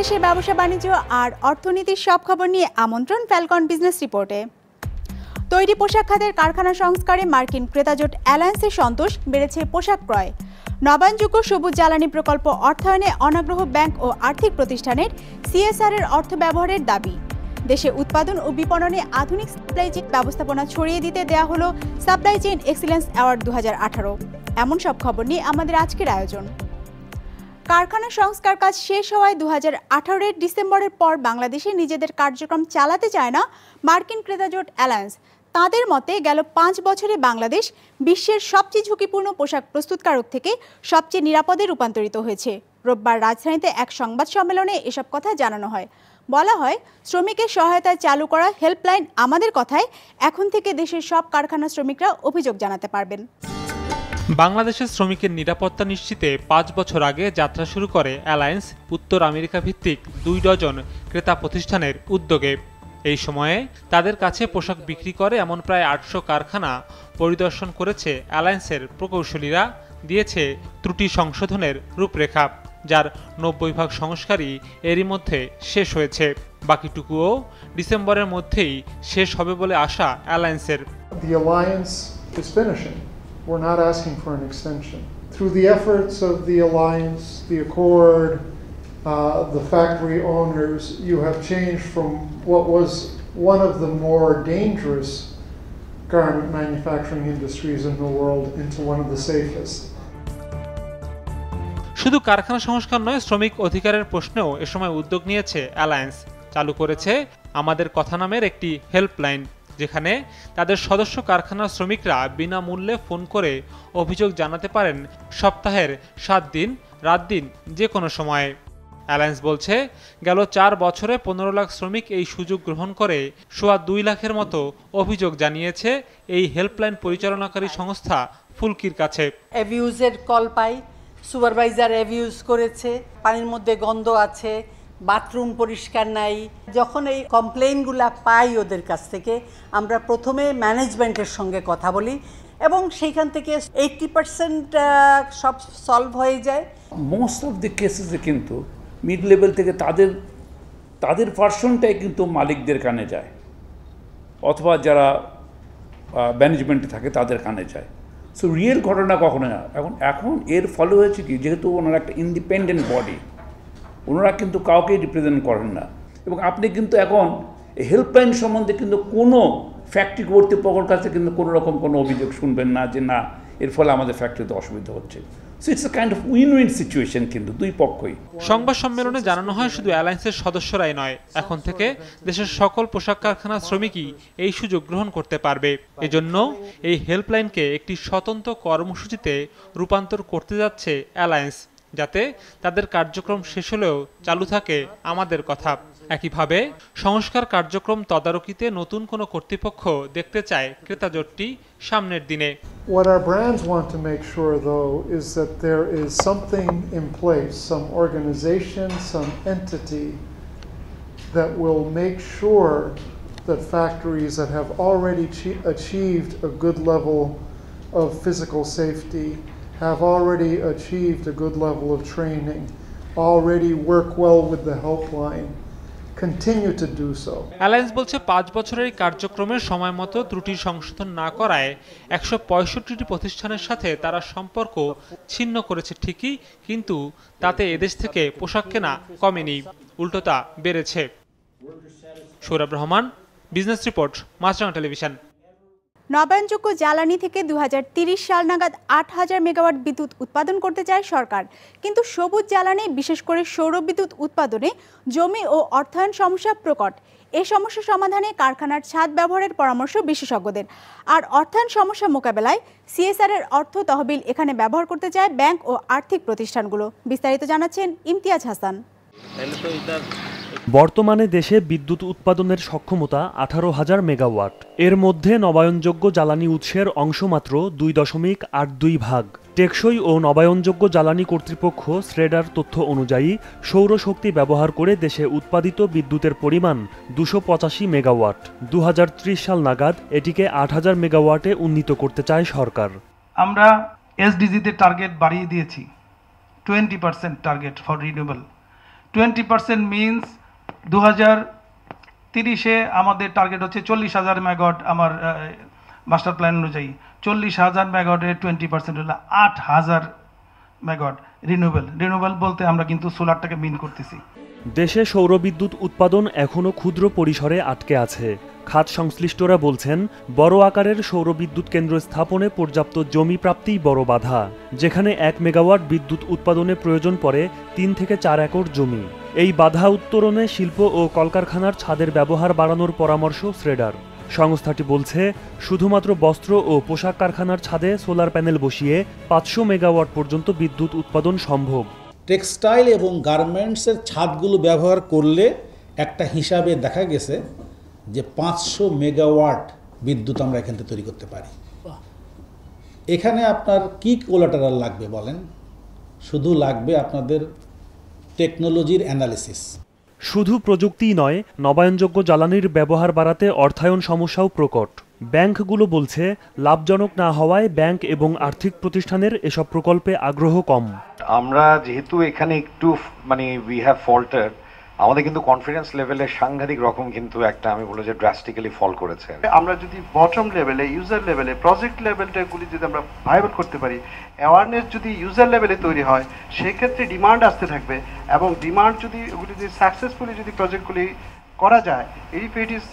বাংলাদেশের ব্যবসা বাণিজ্য আর অর্থনীতির সব খবর নিয়ে আমন্ত্রণ ফ্যালকন বিজনেস রিপোর্টে তৈরি পোশাক খাতের কারখানা সংস্কারে মার্কিন ক্রেতাজোট অ্যালায়েন্সের সন্তোষ বেড়েছে পোশাক ক্রয় নবায়নযোগ্য সবুজ জ্বালানি প্রকল্প অর্থায়নে অনাগ্রহ ব্যাংক ও আর্থিক প্রতিষ্ঠানের সিএসআর এর অর্থ ব্যবহারের দাবি দেশে উৎপাদন ও বিপণনে আধুনিক সাপ্লাই চেইন ব্যবস্থাপনা ছড়িয়ে দিতে দেয়া হলো সাপ্লাই চেইন এক্সিলেন্স অ্যাওয়ার্ড দু এমন সব খবর নিয়ে আমাদের আজকের আয়োজন কারখানা সংস্কার কাজ শেষ হওয়ায় দু হাজার ডিসেম্বরের পর বাংলাদেশে নিজেদের কার্যক্রম চালাতে চায় না মার্কিন ক্রেতাজোট অ্যালায়েন্স তাদের মতে গেল পাঁচ বছরে বাংলাদেশ বিশ্বের সবচেয়ে ঝুঁকিপূর্ণ পোশাক প্রস্তুতকারক থেকে সবচেয়ে নিরাপদে রূপান্তরিত হয়েছে রোববার রাজধানীতে এক সংবাদ সম্মেলনে এসব কথা জানানো হয় বলা হয় শ্রমিকের সহায়তায় চালু করা হেল্পলাইন আমাদের কথায় এখন থেকে দেশের সব কারখানা শ্রমিকরা অভিযোগ জানাতে পারবেন বাংলাদেশের শ্রমিকের নিরাপত্তা নিশ্চিতে পাঁচ বছর আগে যাত্রা শুরু করে অ্যালায়েন্স উত্তর আমেরিকা ভিত্তিক দুই ডজন ক্রেতা প্রতিষ্ঠানের উদ্যোগে এই সময়ে তাদের কাছে পোশাক বিক্রি করে এমন প্রায় আটশো কারখানা পরিদর্শন করেছে অ্যালায়েন্সের প্রকৌশলীরা দিয়েছে ত্রুটি সংশোধনের রূপরেখা যার নব্বই ভাগ সংস্কারই এরই মধ্যে শেষ হয়েছে বাকিটুকুও ডিসেম্বরের মধ্যেই শেষ হবে বলে আশা অ্যালায়েন্সের We're not asking for an extension. Through the efforts of the alliance, the accord, uh, the factory owners, you have changed from what was one of the more dangerous garment manufacturing industries in the world into one of the safest. শুধু কারখানা সংস্কার নয় শ্রমিক অধিকারের প্রশ্নেও এ সময় উদ্যোগ নিয়েছে alliance চালু করেছে আমাদের কথা নামের একটি হেল্পলাইন যেখানে তাদের সদস্য কারখানার শ্রমিকরা বিনামূল্যে ফোন করে অভিযোগ জানাতে পারেন সপ্তাহের সাত দিন রাত দিন যে কোনো সময়ে অ্যালায়েন্স বলছে গেল চার বছরে পনেরো লাখ শ্রমিক এই সুযোগ গ্রহণ করে সোয়া দুই লাখের মতো অভিযোগ জানিয়েছে এই হেল্পলাইন পরিচালনাকারী সংস্থা ফুলকির কাছে কল পাই সুপারভাইজার অ্যাবিউজ করেছে পানির মধ্যে গন্ধ আছে বাথরুম পরিষ্কার নাই যখন এই কমপ্লেনগুলা পাই ওদের কাছ থেকে আমরা প্রথমে ম্যানেজমেন্টের সঙ্গে কথা বলি এবং সেইখান থেকে এইটটি পার্সেন্ট সব সলভ হয়ে যায় মোস্ট অফ দি কেসেসে কিন্তু মিড লেভেল থেকে তাদের তাদের পার্সনটাই কিন্তু মালিকদের কানে যায় অথবা যারা ম্যানেজমেন্টে থাকে তাদের কানে যায় সো রিয়েল ঘটনা কখনো না এখন এখন এর ফলে হয়েছে কি যেহেতু ওনার একটা ইন্ডিপেন্ডেন্ট বডি ওনারা কিন্তু কাউকেই রিপ্রেজেন্ট করেন না এবং আপনি কিন্তু এখন হেল্পলাইন সম্বন্ধে কিন্তু কোনো ফ্যাক্টরি কর্তৃপক্ষের কাছে কিন্তু কোনো রকম কোনো অভিযোগ শুনবেন না যে না এর ফলে আমাদের ফ্যাক্টরিতে অসুবিধা হচ্ছে so it's kind of win win situation কিন্তু দুই পক্ষই সংবাদ সম্মেলনে জানানো হয় শুধু অ্যালায়েন্সের সদস্যরাই নয় এখন থেকে দেশের সকল পোশাক কারখানা শ্রমিকই এই সুযোগ গ্রহণ করতে পারবে এজন্য এই হেল্পলাইনকে একটি স্বতন্ত্র কর্মসূচিতে রূপান্তর করতে যাচ্ছে অ্যালায়েন্স যাতে তাদের কার্যক্রম শেষ হলেও চালু থাকে আমাদের কথা একইভাবে সংস্কার কার্যক্রম তদারকিতে নতুন কোনো কর্তৃপক্ষ দেখতে চায় ক্রেতা জোটটি সামনের দিনে What our brands want to make sure, though, is that there is something in place, some organization, some entity that will make sure that factories that have already achieved a good level of physical safety have already achieved a good level of training, already work well with the helpline. Continue to do so. Alliance বলছে পাঁচ বছরের কার্যক্রমের সময় মতো ত্রুটি সংশোধন না করায় একশো পঁয়ষট্টিটি প্রতিষ্ঠানের সাথে তারা সম্পর্ক ছিন্ন করেছে ঠিকই কিন্তু তাতে এদেশ থেকে পোশাক কেনা কমেনি উল্টোতা বেড়েছে Sourav Rahman business report Maasranga television নবায়নযোগ্য জ্বালানি থেকে দু সাল নাগাদ আট হাজার মেগাওয়াট বিদ্যুৎ উৎপাদন করতে চায় সরকার কিন্তু সবুজ জ্বালানি বিশেষ করে সৌর বিদ্যুৎ উৎপাদনে জমি ও অর্থায়ন সমস্যা প্রকট এ সমস্যা সমাধানে কারখানার ছাদ ব্যবহারের পরামর্শ বিশেষজ্ঞদের আর অর্থায়ন সমস্যা মোকাবেলায় সিএসআর এর অর্থ তহবিল এখানে ব্যবহার করতে চায় ব্যাংক ও আর্থিক প্রতিষ্ঠানগুলো বিস্তারিত জানাচ্ছেন ইমতিয়াজ হাসান বর্তমানে দেশে বিদ্যুৎ উৎপাদনের সক্ষমতা আঠারো হাজার মেগাওয়াট এর মধ্যে নবায়নযোগ্য জ্বালানি উৎসের অংশ মাত্র দুই দশমিক আট দুই ভাগ টেকসই ও নবায়নযোগ্য জ্বালানি কর্তৃপক্ষ শ্রেডার তথ্য অনুযায়ী সৌরশক্তি ব্যবহার করে দেশে উৎপাদিত বিদ্যুতের পরিমাণ দুশো পঁচাশি মেগাওয়াট দু সাল নাগাদ এটিকে আট হাজার মেগাওয়াটে উন্নীত করতে চায় সরকার আমরা এসডিজিতে টার্গেট বাড়িয়ে দিয়েছি twenty percent target for renewable twenty percent means দু হাজার তিরিশে আমাদের টার্গেট হচ্ছে চল্লিশ হাজার ম্যাগট আমার মাস্টার প্ল্যান অনুযায়ী চল্লিশ হাজার ম্যাগটের টোয়েন্টি পার্সেন্ট হলো আট হাজার ম্যাগট রিনিউয়েবল রিনিউয়েবল বলতে আমরা কিন্তু সোলারটাকে মিন করতেছি দেশে সৌরবিদ্যুৎ উৎপাদন এখনও ক্ষুদ্র পরিসরে আটকে আছে খাত সংশ্লিষ্টরা বলছেন বড় আকারের সৌরবিদ্যুৎ কেন্দ্র স্থাপনে পর্যাপ্ত জমি প্রাপ্তিই বড় বাধা যেখানে এক মেগাওয়াট বিদ্যুৎ উৎপাদনে প্রয়োজন পড়ে তিন থেকে চার একর জমি এই বাধা উত্তরণে শিল্প ও কলকারখানার ছাদের ব্যবহার বাড়ানোর পরামর্শ শ্রেডার সংস্থাটি বলছে শুধুমাত্র বস্ত্র ও পোশাক কারখানার ছাদে সোলার প্যানেল বসিয়ে পাঁচশো মেগাওয়াট পর্যন্ত বিদ্যুৎ উৎপাদন সম্ভব টেক্সটাইল এবং গার্মেন্টসের ছাদগুলো ব্যবহার করলে একটা হিসাবে দেখা গেছে যে পাঁচশো মেগাওয়াট বিদ্যুৎ আমরা এখান থেকে তৈরি করতে পারি এখানে আপনার কি কোলাটারাল লাগবে বলেন শুধু লাগবে আপনাদের টেকনোলজির অ্যানালিসিস শুধু প্রযুক্তিই নয় নবায়নযোগ্য জ্বালানির ব্যবহার বাড়াতে অর্থায়ন সমস্যাও প্রকট ব্যাংকগুলো বলছে লাভজনক না হওয়ায় ব্যাংক এবং আর্থিক প্রতিষ্ঠানের এসব প্রকল্পে আগ্রহ কম আমরা যেহেতু এখানে একটু মানে উই হ্যাভ ফল্টার্ড আমাদের কিন্তু কনফিডেন্স লেভেলে সাংঘাতিক রকম কিন্তু একটা আমি বলবো যে ড্রাস্টিক্যালি ফল করেছে আমরা যদি বটম লেভেলে ইউজার লেভেলে প্রজেক্ট লেভেলটাগুলি যদি আমরা ভাইবল করতে পারি অ্যাওয়ারনেস যদি ইউজার লেভেলে তৈরি হয় সেক্ষেত্রে ডিমান্ড আসতে থাকবে এবং ডিমান্ড যদি ওগুলি যদি সাকসেসফুলি যদি প্রজেক্টগুলি করা যায় if it is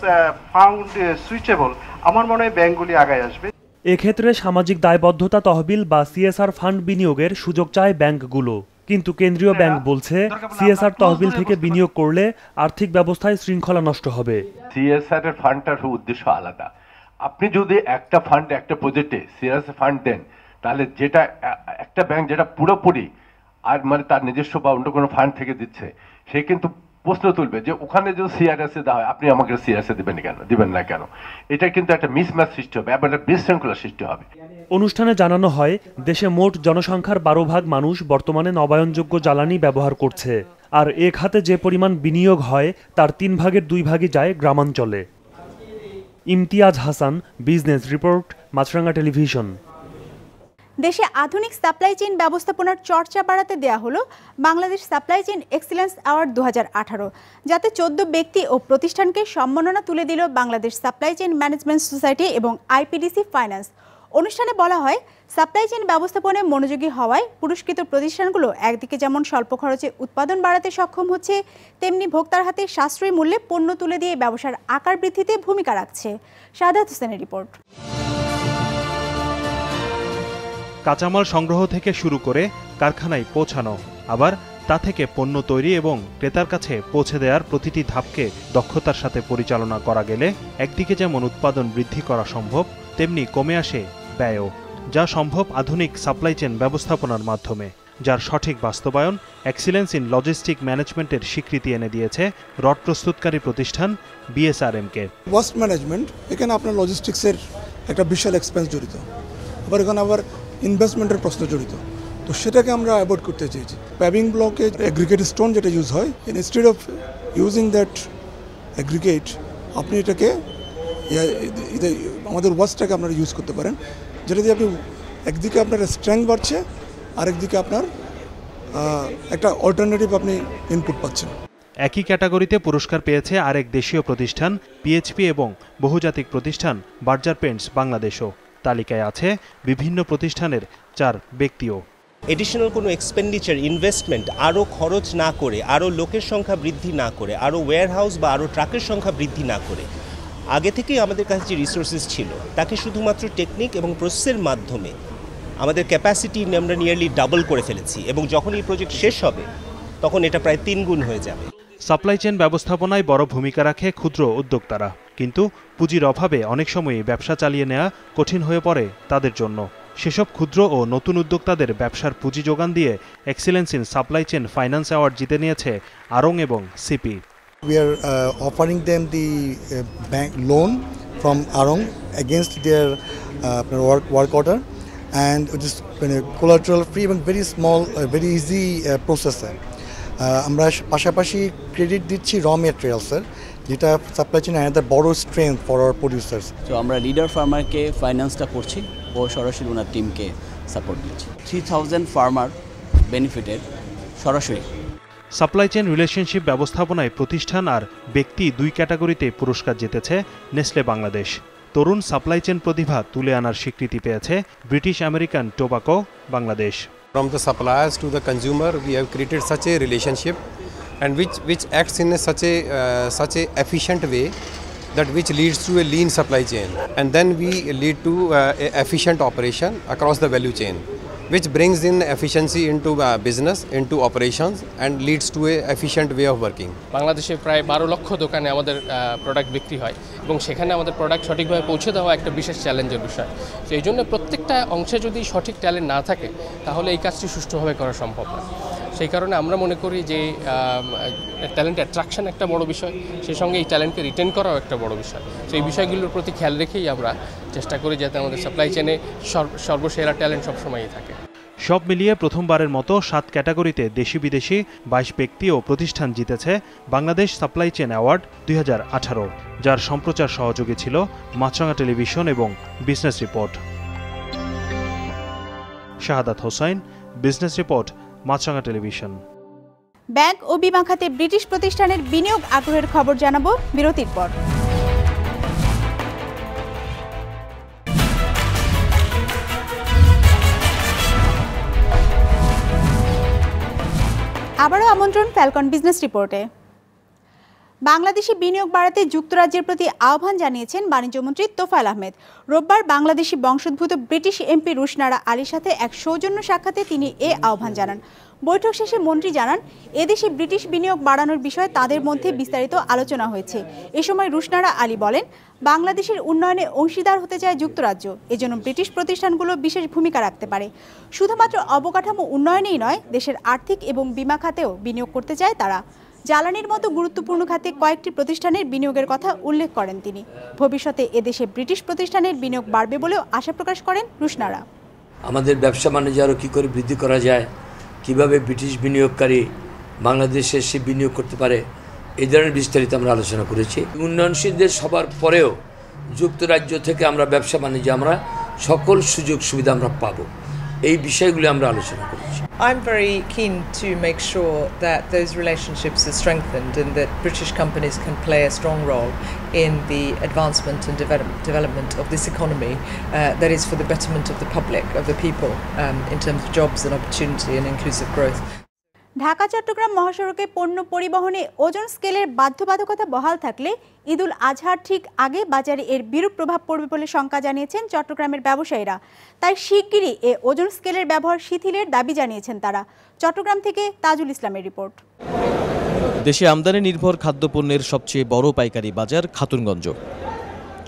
found suitable আমার মনে হয় ব্যাঙ্কগুলি আগায় আসবে এক্ষেত্রে সামাজিক দায়বদ্ধতা তহবিল বা সিএসআর ফান্ড বিনিয়োগের সুযোগ চায় ব্যাংকগুলো কিন্তু কেন্দ্রীয় হ্যাঁ, ব্যাংক বলছে সিএসআর তহবিল থেকে বিনিয়োগ করলে আর্থিক ব্যবস্থায় শৃঙ্খলা নষ্ট হবে সিএসআর এর ফান্ডটার উদ্দেশ্য আলাদা আপনি যদি একটা ফান্ড একটা প্রজেক্টে সিএসআর ফান্ড দেন তাহলে যেটা একটা ব্যাংক যেটা পুরোপুরি আর মানে তার নিজস্ব বা অন্য কোনো ফান্ড থেকে দিচ্ছে সে কিন্তু প্রশ্ন তুলবে যে ওখানে যে সিআরএসে দেওয়া হয় আপনি আমাকে সিআরএসে দেবেন কেন দিবেন না কেন এটা কিন্তু একটা মিসম্যাচ সৃষ্টি হবে একটা বিশৃঙ্খলা সৃষ্টি হবে অনুষ্ঠানে জানানো হয় দেশে মোট জনসংখ্যার বারো ভাগ মানুষ বর্তমানে নবায়নযোগ্য জ্বালানি ব্যবহার করছে আর এ খাতে যে পরিমাণ বিনিয়োগ হয় তার তিন ভাগের দুই ভাগই যায় গ্রামাঞ্চলে Imtiaz Hasan business report Maasranga television দেশে আধুনিক সাপ্লাই চেইন ব্যবস্থাপনার চর্চা বাড়াতে দেয়া হলো Bangladesh supply chain excellence award দু হাজার যাতে চোদ্দ ব্যক্তি ও প্রতিষ্ঠানকে সম্মাননা তুলে দিল Bangladesh supply chain management society এবং আইপিডিসি ফাইন্যান্স অনুষ্ঠানে বলা হয় সাপ্লাই চেইন ব্যবস্থাপনায় মনোযোগী হওয়ায় পুরস্কৃত প্রতিষ্ঠানগুলো একদিকে যেমন স্বল্প খরচে উৎপাদন বাড়াতে সক্ষম হচ্ছে তেমনি ভোক্তার হাতে সাশ্রয়ী মূল্যে পণ্য তুলে দিয়ে ব্যবসার আকার বৃদ্ধিতে ভূমিকা রাখছে সাদাত হোসেনের রিপোর্ট কাঁচামাল সংগ্রহ থেকে শুরু করে কারখানায় পৌঁছানো আবার তা থেকে পণ্য তৈরি এবং ক্রেতার কাছে পৌঁছে দেওয়ার প্রতিটি ধাপকে দক্ষতার সাথে পরিচালনা করা গেলে একদিকে যেমন উৎপাদন বৃদ্ধি করা সম্ভব তেমনি কমে আসে ব্যয়ও যা সম্ভব আধুনিক সাপ্লাই চেন ব্যবস্থাপনার মাধ্যমে যার সঠিক বাস্তবায়ন এক্সিলেন্স ইন লজিস্টিক ম্যানেজমেন্টের স্বীকৃতি এনে দিয়েছে রড প্রস্তুতকারী প্রতিষ্ঠান বিএসআরএমকে ওয়াস্ট ম্যানেজমেন্ট এখানে আপনার লজিস্টিক্সের একটা বিশাল এক্সপেন্স জড়িত আবার এখানে আবার ইনভেস্টমেন্টের প্রশ্ন জড়িত তো সেটাকে আমরা অ্যাভয়েড করতে চেয়েছি প্যাবিং ব্লকে অ্যাগ্রিকেট স্টোন যেটা ইউজ হয় instead of using that aggregate আপনি এটাকে আমাদের ওয়াশটাকে আপনারা ইউজ করতে পারেন যেটা দিয়ে আপনি একদিকে আপনার স্ট্রেংথ বাড়ছে আরেকদিকে আপনার একটা অল্টারনেটিভ আপনি ইনপুট পাচ্ছেন একই ক্যাটাগরিতে পুরস্কার পেয়েছে আরেক দেশীয় প্রতিষ্ঠান পিএইচপি এবং বহুজাতিক প্রতিষ্ঠান বার্জার পেন্টস বাংলাদেশও তালিকায় আছে বিভিন্ন প্রতিষ্ঠানের চার ব্যক্তিও এডিশনাল কোনো এক্সপেন্ডিচার ইনভেস্টমেন্ট আরও খরচ না করে আরও লোকের সংখ্যা বৃদ্ধি না করে আরও হাউস বা আরও ট্রাকের সংখ্যা বৃদ্ধি না করে আগে থেকেই আমাদের কাছে যে রিসোর্সেস ছিল তাকে শুধুমাত্র টেকনিক এবং প্রসেসের মাধ্যমে আমাদের ক্যাপাসিটি আমরা নিয়ারলি ডাবল করে ফেলেছি এবং যখন এই প্রজেক্ট শেষ হবে তখন এটা প্রায় তিন গুণ হয়ে যাবে সাপ্লাই চেন ব্যবস্থাপনায় বড় ভূমিকা রাখে ক্ষুদ্র উদ্যোক্তারা কিন্তু পুঁজির অভাবে অনেক সময়ই ব্যবসা চালিয়ে নেওয়া কঠিন হয়ে পড়ে তাদের জন্য সেসব ক্ষুদ্র ও নতুন উদ্যোক্তাদের ব্যবসার পুঁজি যোগান দিয়ে excellence in supply chain finance award জিতে নিয়েছে আরং এবং CP we are offering them the bank loan from Aarong against their uh, work work order and it is you know, collateral free and very small uh, very easy uh, আমরা পাশাপাশি credit দিচ্ছি raw মেটেরিয়ালসের যেটা supply chain another বড় strength for our producers তো আমরা leader ফার্মারকে ফাইন্যান্সটা করছি ও সরাসরি ওনার টিমকে সাপোর্ট দিচ্ছি থ্রি থাউজেন্ড ফার্মার বেনিফিটেড সরাসরি সাপ্লাই চেন রিলেশনশিপ ব্যবস্থাপনায় প্রতিষ্ঠান আর ব্যক্তি দুই ক্যাটাগরিতে পুরস্কার জিতেছে নেসলে বাংলাদেশ তরুণ সাপ্লাই চেন প্রতিভা তুলে আনার স্বীকৃতি পেয়েছে British American Tobacco Bangladesh From the suppliers to the consumer, we have created such a relationship and which, which acts in a, such a uh, such a efficient way that which leads to a lean supply chain and then we lead to uh, efficient operation across the value chain. which brings in efficiency into uh, business, into operations and leads to a efficient way of working. বাংলাদেশে প্রায় বারো লক্ষ দোকানে আমাদের product বিক্রি হয় এবং সেখানে আমাদের প্রোডাক্ট সঠিকভাবে পৌঁছে দেওয়া একটা বিশেষ চ্যালেঞ্জের বিষয় তো এই জন্য প্রত্যেকটা অংশে যদি সঠিক ট্যালেন্ট না থাকে তাহলে এই কাজটি সুষ্ঠুভাবে করা সম্ভব না সেই কারণে আমরা মনে করি যে ট্যালেন্ট অ্যাট্রাকশন একটা বড় বিষয় সেই সঙ্গে এই ট্যালেন্টকে রিটেন করাও একটা বড় বিষয় সেই বিষয়গুলোর প্রতি খেয়াল রেখেই আমরা চেষ্টা করি যাতে আমাদের সাপ্লাই চেনে সর্বসেরা ট্যালেন্ট সবসময়ই থাকে সব মিলিয়ে প্রথমবারের মতো সাত ক্যাটাগরিতে দেশি বিদেশি বাইশ ব্যক্তি ও প্রতিষ্ঠান জিতেছে বাংলাদেশ সাপ্লাই চেন অ্যাওয়ার্ড দুই যার সম্প্রচার সহযোগী ছিল মাছরাঙা টেলিভিশন এবং business report Shahadat Hossain business report Maasranga television bank ও বিমা খাতে ব্রিটিশ প্রতিষ্ঠানের বিনিয়োগ আগ্রহের খবর জানাবো বিরতির পর আবারও আমন্ত্রণ ফ্যালকন বিজনেস রিপোর্টে বাংলাদেশে বিনিয়োগ বাড়াতে যুক্তরাজ্যের প্রতি আহ্বান জানিয়েছেন বাণিজ্যমন্ত্রী তোফাল আহমেদ রোববার বাংলাদেশি বংশোদ্ভূত ব্রিটিশ এমপি রুশনারা আলীর সাথে এক সৌজন্য সাক্ষাতে তিনি এ আহ্বান জানান বৈঠক শেষে মন্ত্রী জানান এদেশে ব্রিটিশ বিনিয়োগ বাড়ানোর বিষয়ে তাদের মধ্যে বিস্তারিত আলোচনা হয়েছে এ সময় রুশনারা আলী বলেন বাংলাদেশের উন্নয়নে অংশীদার হতে চায় যুক্তরাজ্য এজন্য ব্রিটিশ প্রতিষ্ঠানগুলো বিশেষ ভূমিকা রাখতে পারে শুধুমাত্র অবকাঠামো উন্নয়নেই নয় দেশের আর্থিক এবং বিমা খাতেও বিনিয়োগ করতে চায় তারা জ্বালানির মতো গুরুত্বপূর্ণ খাতে কয়েকটি প্রতিষ্ঠানের বিনিয়োগের কথা উল্লেখ করেন তিনি ভবিষ্যতে এদেশে ব্রিটিশ প্রতিষ্ঠানের বিনিয়োগ বাড়বে বলেও আশা প্রকাশ করেন রুশনারা আমাদের ব্যবসা বাণিজ্য আরও কী করে বৃদ্ধি করা যায় কিভাবে ব্রিটিশ বিনিয়োগকারী বাংলাদেশে সে বিনিয়োগ করতে পারে এই ধরনের বিস্তারিত আমরা আলোচনা করেছি উন্নয়নশীল দেশ সবার পরেও যুক্তরাজ্য থেকে আমরা ব্যবসা বাণিজ্য আমরা সকল সুযোগ সুবিধা আমরা পাবো এই বিষয়গুলো আমরা আলোচনা করেছি I'm very keen to make sure that those relationships are strengthened and that British companies can play a strong role in the advancement and develop, development of this economy uh, that is for the betterment of the public, of the people, um, in terms of jobs and opportunity and inclusive growth. Dhaka Chittagong মহাসড়কে পণ্য পরিবহনে ওজন স্কেলের বাধ্যবাধকতা বহাল থাকলে ঈদুল আজহার ঠিক আগে বাজারে এর বিরূপ প্রভাব পড়বে বলে শঙ্কা জানিয়েছেন চট্টগ্রামের ব্যবসায়ীরা তাই শিগগিরই এ ওজন স্কেলের ব্যবহার শিথিলের দাবি জানিয়েছেন তারা চট্টগ্রাম থেকে তাজুল ইসলামের রিপোর্ট দেশে আমদানি নির্ভর খাদ্যপণ্যের সবচেয়ে বড় পাইকারি বাজার খাতুনগঞ্জ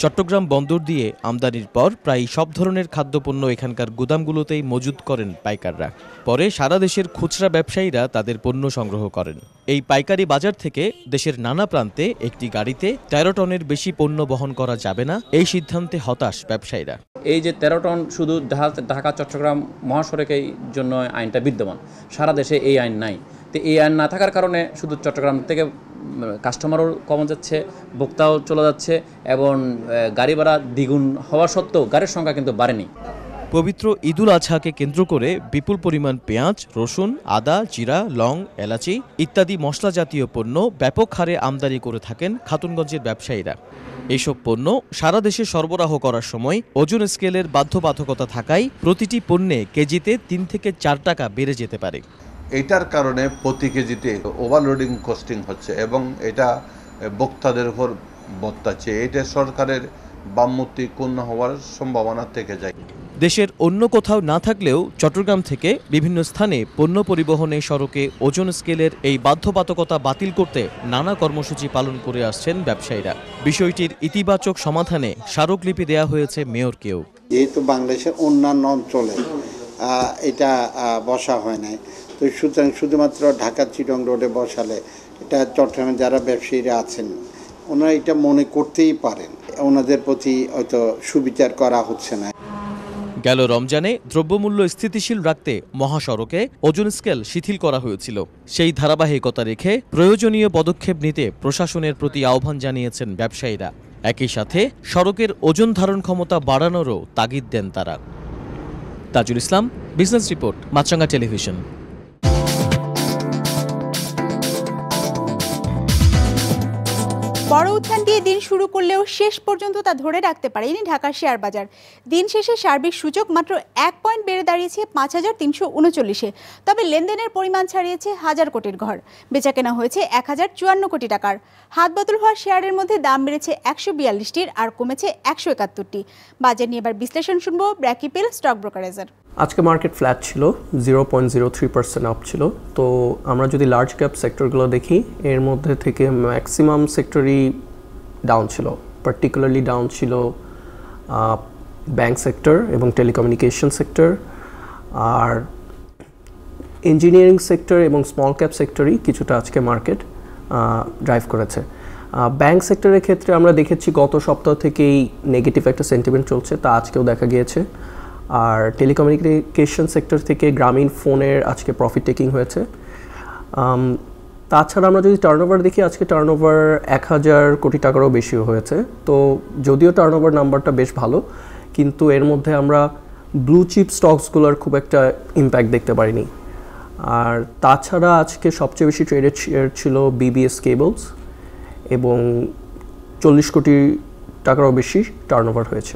চট্টগ্রাম বন্দর দিয়ে আমদানির পর প্রায় সব ধরনের খাদ্যপণ্য এখানকার গুদামগুলোতেই মজুত করেন পাইকাররা পরে সারা দেশের খুচরা ব্যবসায়ীরা তাদের পণ্য সংগ্রহ করেন এই পাইকারি বাজার থেকে দেশের নানা প্রান্তে একটি গাড়িতে তেরো টনের বেশি পণ্য বহন করা যাবে না এই সিদ্ধান্তে হতাশ ব্যবসায়ীরা এই যে তেরো টন শুধু ঢাকা চট্টগ্রাম মহাসড়কের জন্য আইনটা বিদ্যমান সারা দেশে এই আইন নাই তো এই আইন না থাকার কারণে শুধু চট্টগ্রাম থেকে কাস্টমারও কমে যাচ্ছে ভোক্তাও চলে যাচ্ছে এবং গাড়ি ভাড়া দ্বিগুণ হওয়া সত্ত্বেও গাড়ির সংখ্যা কিন্তু বাড়েনি পবিত্র ঈদুল আজহাকে কেন্দ্র করে বিপুল পরিমাণ পেঁয়াজ রসুন আদা জিরা লং এলাচি ইত্যাদি মশলা জাতীয় পণ্য ব্যাপক হারে আমদানি করে থাকেন খাতুনগঞ্জের ব্যবসায়ীরা এসব পণ্য সারা দেশে সরবরাহ করার সময় ওজন স্কেলের বাধ্যবাধকতা থাকায় প্রতিটি পণ্যে কেজিতে তিন থেকে চার টাকা বেড়ে যেতে পারে এটার কারণে প্রতি কেজিতে ওভারলোডিং কস্টিং হচ্ছে এবং এটা বক্তাদের উপর বত্তাচ্ছে এটা সরকারের বামমূর্তি কন্য হওয়ার সম্ভাবনা থেকে যায় দেশের অন্য কোথাও না থাকলেও চট্টগ্রাম থেকে বিভিন্ন স্থানে পণ্য পরিবহনে সড়কে ওজন স্কেলের এই বাধ্যবাধকতা বাতিল করতে নানা কর্মসূচি পালন করে আসছেন ব্যবসায়ীরা বিষয়টির ইতিবাচক সমাধানে স্মারকলিপি দেয়া হয়েছে মেয়রকেও যেহেতু বাংলাদেশের অন্যান্য অঞ্চলে এটা বসা হয় নাই তো সুতরাং শুধুমাত্র ঢাকা চিটং রোডে বসালে এটা চট্টগ্রামে যারা ব্যবসায়ীরা আছেন ওনারা এটা মনে করতেই পারেন ওনাদের প্রতি হয়তো সুবিচার করা হচ্ছে না গেল রমজানে দ্রব্যমূল্য স্থিতিশীল রাখতে মহাসড়কে ওজন স্কেল শিথিল করা হয়েছিল সেই ধারাবাহিকতা রেখে প্রয়োজনীয় পদক্ষেপ নিতে প্রশাসনের প্রতি আহ্বান জানিয়েছেন ব্যবসায়ীরা একই সাথে সড়কের ওজন ধারণ ক্ষমতা বাড়ানোরও তাগিদ দেন তারা Tajul Islam business report Maasranga television বড় উত্থান দিয়ে দিন শুরু করলেও শেষ পর্যন্ত তা ধরে রাখতে পারেনি ঢাকার শেয়ার বাজার দিন শেষে সার্বিক সূচক মাত্র এক পয়েন্ট বেড়ে দাঁড়িয়েছে পাঁচ হাজার তিনশো উনচল্লিশে তবে লেনদেনের পরিমাণ ছাড়িয়েছে হাজার কোটির ঘর বেচাকেনা হয়েছে এক হাজার চুয়ান্ন কোটি টাকার হাত বদল হওয়া শেয়ারের মধ্যে দাম বেড়েছে একশো বিয়াল্লিশটির আর কমেছে একশো একাত্তরটি বাজার নিয়ে এবার বিশ্লেষণ শুনবো ব্র্যাকিপেল স্টক ব্রোকারেজার আজকে মার্কেট ফ্ল্যাট ছিল zero point zero three percent up ছিল তো আমরা যদি লার্জ ক্যাপ সেক্টরগুলো দেখি এর মধ্যে থেকে ম্যাক্সিমাম সেক্টরই ডাউন ছিল পার্টিকুলারলি ডাউন ছিল ব্যাংক সেক্টর এবং টেলিকমিউনিকেশন সেক্টর আর ইঞ্জিনিয়ারিং সেক্টর এবং স্মল ক্যাপ সেক্টরই কিছুটা আজকে মার্কেট ড্রাইভ করেছে ব্যাংক সেক্টরের ক্ষেত্রে আমরা দেখেছি গত সপ্তাহ থেকেই নেগেটিভ একটা সেন্টিমেন্ট চলছে তা আজকেও দেখা গিয়েছে আর টেলিকমিউনিকেশন সেক্টর থেকে গ্রামীণ ফোনের আজকে প্রফিট টেকিং হয়েছে তাছাড়া আমরা যদি টার্নওভার দেখি আজকে টার্নওভার এক হাজার কোটি টাকারও বেশি হয়েছে তো যদিও টার্নওভার নাম্বারটা বেশ ভালো কিন্তু এর মধ্যে আমরা ব্লু চিপ স্টকসগুলোর খুব একটা ইম্প্যাক্ট দেখতে পারিনি আর তাছাড়া আজকে সবচেয়ে বেশি ট্রেডেড শেয়ার ছিল বিবিএস কেবলস এবং চল্লিশ কোটি টাকারও বেশি টার্নওভার হয়েছে